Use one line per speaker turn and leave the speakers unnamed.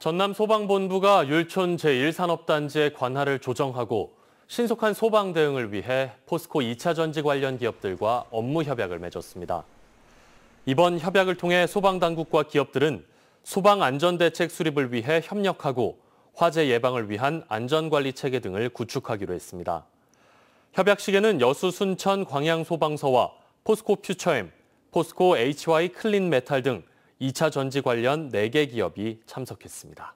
전남 소방본부가 율촌 제1산업단지의 관할을 조정하고 신속한 소방 대응을 위해 포스코 2차 전지 관련 기업들과 업무 협약을 맺었습니다. 이번 협약을 통해 소방당국과 기업들은 소방 안전대책 수립을 위해 협력하고 화재 예방을 위한 안전관리 체계 등을 구축하기로 했습니다. 협약 시계는 여수 순천 광양소방서와 포스코 퓨처엠, 포스코 HY 클린 메탈 등 2차 전지 관련 4개 기업이 참석했습니다.